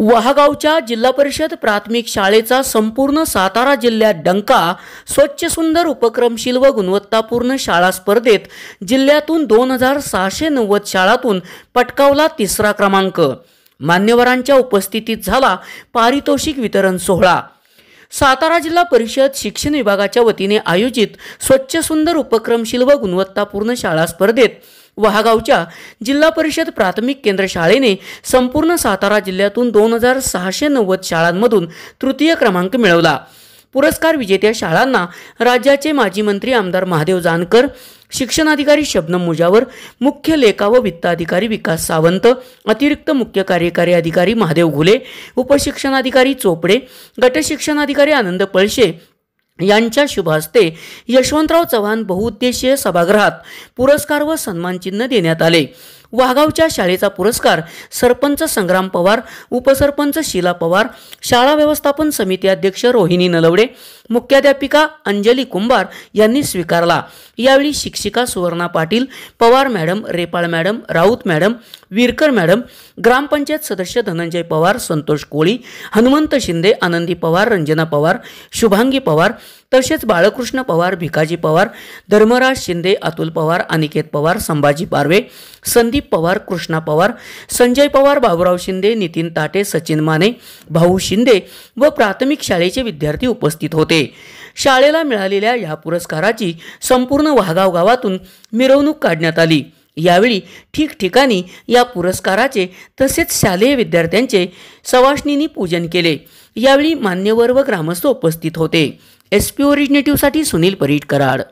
वहागावच्या जिल्हा परिषद प्राथमिक शाळेचा संपूर्ण सातारा जिल्ह्यात डंका स्वच्छ सुंदर उपक्रमशील व गुणवत्तापूर्ण शाळा स्पर्धेत जिल्ह्यातून दोन हजार सहाशे नव्वद शाळातून पटकावला तिसरा क्रमांक मान्यवरांच्या उपस्थितीत झाला पारितोषिक वितरण सोहळा सातारा जिल्हा परिषद शिक्षण विभागाच्या वतीने आयोजित स्वच्छ सुंदर उपक्रमशील व गुणवत्तापूर्ण शाळा स्पर्धेत वहागावच्या जिल्हा परिषद प्राथमिक केंद्र शाळेने संपूर्ण सातारा जिल्ह्यातून दोन हजार सहाशे नव्वद शाळांमधून तृतीय क्रमांक मिळवला पुरस्कार विजेत्या शाळांना राज्याचे माजी मंत्री आमदार महादेव जानकर शिक्षणाधिकारी शबनम मुजावर मुख्य लेखा व वित्ताधिकारी विकास सावंत अतिरिक्त मुख्य कार्यकारी अधिकारी महादेव घुले उपशिक्षणाधिकारी चोपडे गटशिक्षणाधिकारी आनंद पळशे यांच्या शुभ हस्ते यशवंतराव चव्हाण बहुउद्देशीय सभागृहात पुरस्कार व सन्मानचिन्ह देण्यात आले वाघावच्या शाळेचा पुरस्कार सरपंच संग्राम पवार उपसरपंच शिला पवार शाळा व्यवस्थापन समिती अध्यक्ष रोहिणी नलवडे मुख्याध्यापिका अंजली कुंभार यांनी स्वीकारला यावेळी शिक्षिका Suvarna Patil Pawar madam Repal madam Raut madam Virkar madam ग्रामपंचायत सदस्य धनंजय पवार संतोष कोळी हनुमंत शिंदे आनंदी पवार रंजना पवार शुभांगी पवार तसेच बाळकृष्ण पवार भिकाजी पवार धर्मराज शिंदे अतुल पवार अनिकेत पवार संभाजी पारवे संदीप पवार कृष्णा पवार संजय पवार बाबुराव शिंदे नितीन ताटे सचिन माने भाऊ शिंदे व प्राथमिक शाळेचे विद्यार्थी उपस्थित होते शाळेला मिळालेल्या या पुरस्काराची संपूर्ण वाघाव गावातून मिरवणूक काढण्यात आली यावेळी ठिकठिकाणी या पुरस्काराचे तसेच शालेय विद्यार्थ्यांचे सवासणींनी पूजन केले यावेळी मान्यवर व ग्रामस्थ उपस्थित होते एस पी ओरिजिनेटिव्हसाठी सुनील परीट कराड